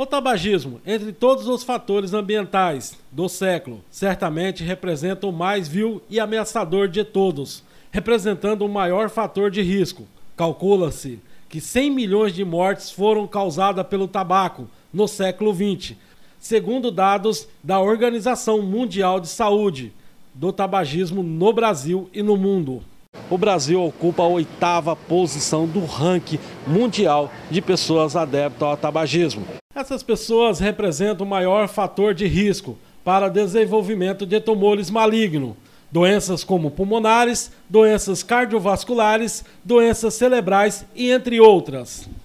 O tabagismo, entre todos os fatores ambientais do século, certamente representa o mais vil e ameaçador de todos, representando o maior fator de risco. Calcula-se que 100 milhões de mortes foram causadas pelo tabaco no século XX, segundo dados da Organização Mundial de Saúde, do tabagismo no Brasil e no mundo. O Brasil ocupa a oitava posição do ranking mundial de pessoas adeptas ao tabagismo. Essas pessoas representam o maior fator de risco para desenvolvimento de tumores malignos, doenças como pulmonares, doenças cardiovasculares, doenças cerebrais e entre outras.